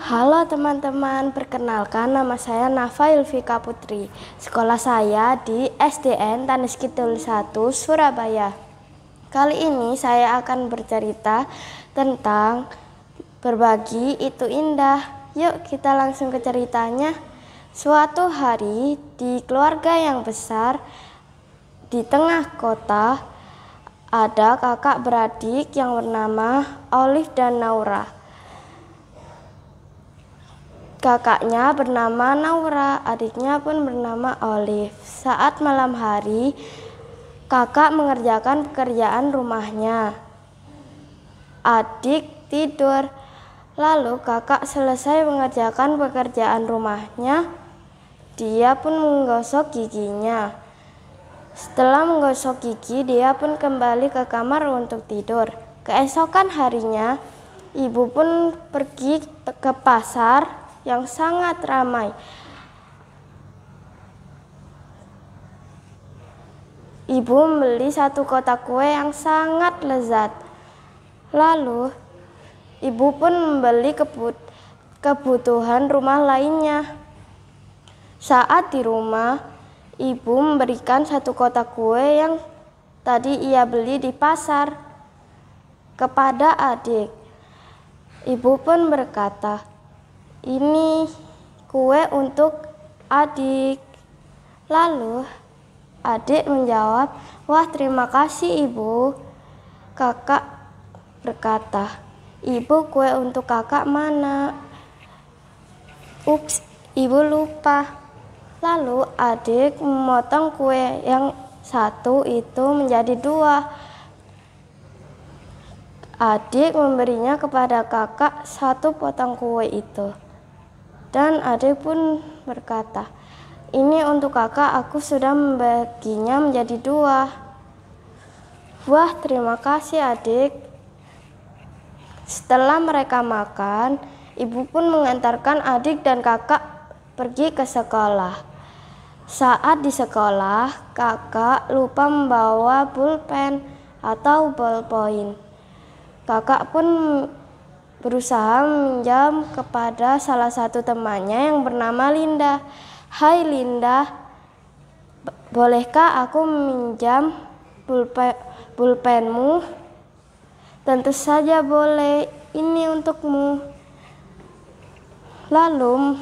Halo teman-teman, perkenalkan nama saya Nafa Ilvika Putri. Sekolah saya di SDN Tanis Kidul 1 Surabaya. Kali ini saya akan bercerita tentang berbagi itu indah. Yuk kita langsung ke ceritanya. Suatu hari di keluarga yang besar di tengah kota ada kakak beradik yang bernama Olive dan Naura. Kakaknya bernama Naura, adiknya pun bernama Olive. Saat malam hari, kakak mengerjakan pekerjaan rumahnya. Adik tidur. Lalu kakak selesai mengerjakan pekerjaan rumahnya, dia pun menggosok giginya. Setelah menggosok gigi, dia pun kembali ke kamar untuk tidur. Keesokan harinya, ibu pun pergi ke pasar yang sangat ramai. Ibu membeli satu kotak kue yang sangat lezat. Lalu, ibu pun membeli kebut kebutuhan rumah lainnya. Saat di rumah, ibu memberikan satu kotak kue yang tadi ia beli di pasar kepada adik. Ibu pun berkata, ini kue untuk adik. Lalu adik menjawab, "Wah, terima kasih, Ibu." Kakak berkata, "Ibu, kue untuk kakak mana?" Ups, ibu lupa. Lalu adik memotong kue yang satu itu menjadi dua. Adik memberinya kepada kakak satu potong kue itu. Dan adik pun berkata, ini untuk kakak aku sudah membaginya menjadi dua. Wah terima kasih adik. Setelah mereka makan, ibu pun mengantarkan adik dan kakak pergi ke sekolah. Saat di sekolah, kakak lupa membawa pulpen atau ballpoint. Kakak pun berusaha meminjam kepada salah satu temannya yang bernama Linda. Hai Linda, bolehkah aku meminjam pulpen, pulpenmu? Tentu saja boleh, ini untukmu. Lalu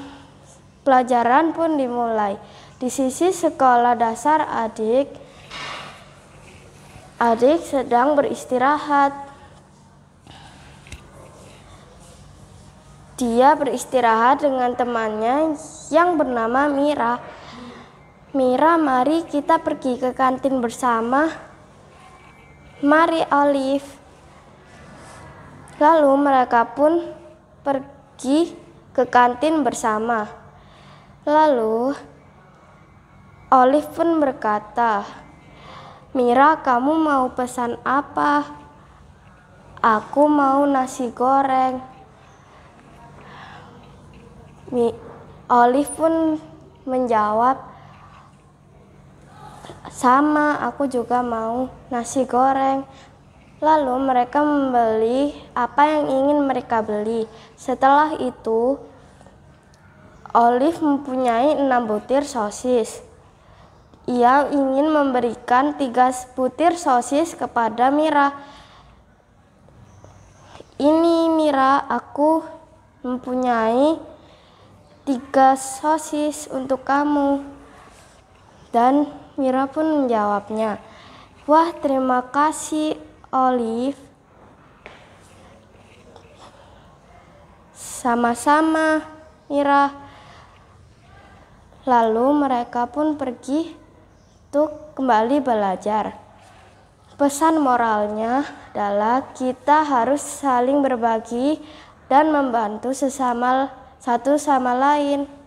pelajaran pun dimulai. Di sisi sekolah dasar adik, adik sedang beristirahat. Dia beristirahat dengan temannya yang bernama Mira. Mira, mari kita pergi ke kantin bersama. Mari, Olive. Lalu mereka pun pergi ke kantin bersama. Lalu Olive pun berkata, "Mira, kamu mau pesan apa? Aku mau nasi goreng." Mi, Olive pun menjawab, sama aku juga mau nasi goreng. Lalu mereka membeli apa yang ingin mereka beli. Setelah itu, Olive mempunyai enam butir sosis. Ia ingin memberikan tiga butir sosis kepada Mira. Ini Mira, aku mempunyai tiga sosis untuk kamu. Dan Mira pun menjawabnya, Wah terima kasih Olive. Sama-sama Mira. Lalu mereka pun pergi untuk kembali belajar. Pesan moralnya adalah kita harus saling berbagi dan membantu sesama satu sama lain.